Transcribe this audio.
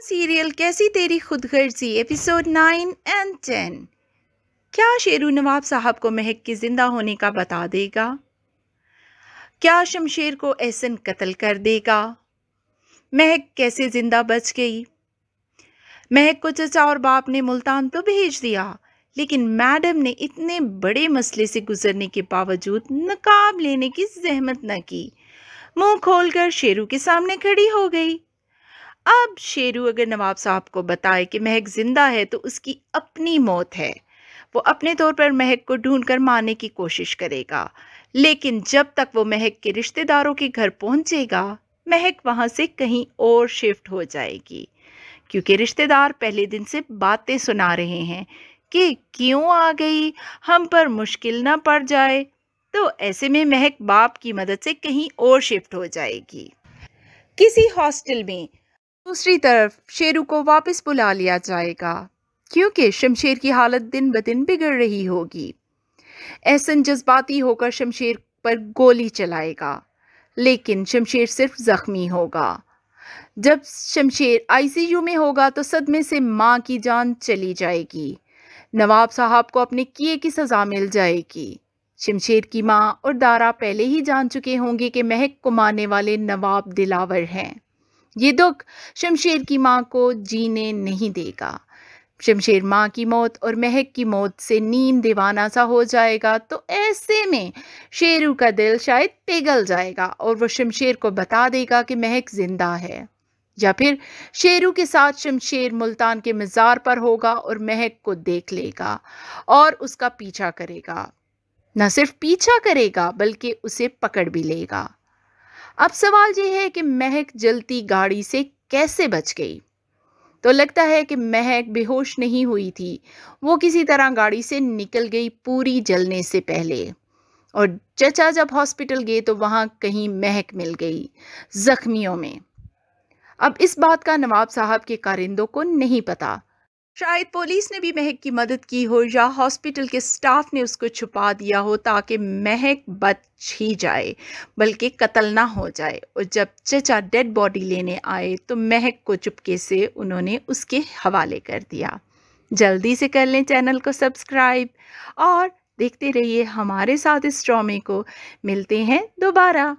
serial Kaisi Teri Khudgarzi episode nine and ten क्या शेरू नवाब साहब को महक के ज़िंदा होने का बता देगा क्या शमशेर को एहसन कत्ल कर देगा महक कैसे ज़िंदा बच गई महक को चचा और बाप ने मुल्तान तो भेज दिया लेकिन मैडम ने इतने बड़े मसले से गुजरने के बावजूद नकाब लेने की जहमत न की मुंह खोलकर शेरू के सामने खड़ी हो गई अब शेरू अगर नवाब साहब को बताए कि महक ज़िंदा है तो उसकी अपनी मौत है वो अपने तौर पर महक को ढूंढकर मारने की कोशिश करेगा लेकिन जब तक वो महक के रिश्तेदारों के घर पहुंचेगा महक वहां से कहीं और शिफ्ट हो जाएगी क्योंकि रिश्तेदार पहले दिन से बातें सुना रहे हैं कि क्यों आ गई हम पर मुश्किल ना पड़ जाए तो ऐसे में महक बाप की मदद से कहीं और शिफ्ट हो जाएगी किसी हॉस्टल में दूसरी तरफ शेरू को वापस बुला लिया जाएगा क्योंकि शमशेर की हालत दिन ब दिन बिगड़ रही होगी एहसन जज्बाती होकर शमशेर पर गोली चलाएगा लेकिन शमशेर सिर्फ ज़ख्मी होगा जब शमशेर आईसीयू में होगा तो सदमे से माँ की जान चली जाएगी नवाब साहब को अपने किए की सज़ा मिल जाएगी शमशेर की माँ और दारा पहले ही जान चुके होंगे कि महक को मारने वाले नवाब दिलावर हैं ये दुख शमशेर की माँ को जीने नहीं देगा शमशेर माँ की मौत और महक की मौत से नीम दीवाना सा हो जाएगा तो ऐसे में शेरू का दिल शायद पिघल जाएगा और वो शमशेर को बता देगा कि महक जिंदा है या फिर शेरू के साथ शमशेर मुल्तान के मज़ार पर होगा और महक को देख लेगा और उसका पीछा करेगा न सिर्फ पीछा करेगा बल्कि उसे पकड़ भी लेगा अब सवाल ये है कि महक जलती गाड़ी से कैसे बच गई तो लगता है कि महक बेहोश नहीं हुई थी वो किसी तरह गाड़ी से निकल गई पूरी जलने से पहले और चचा जब हॉस्पिटल गए तो वहाँ कहीं महक मिल गई ज़ख्मियों में अब इस बात का नवाब साहब के कारिंदों को नहीं पता शायद पुलिस ने भी महक की मदद की हो या हॉस्पिटल के स्टाफ ने उसको छुपा दिया हो ताकि महक बच ही जाए बल्कि कत्ल ना हो जाए और जब चचा डेड बॉडी लेने आए तो महक को चुपके से उन्होंने उसके हवाले कर दिया जल्दी से कर लें चैनल को सब्सक्राइब और देखते रहिए हमारे साथ इस ड्रामे को मिलते हैं दोबारा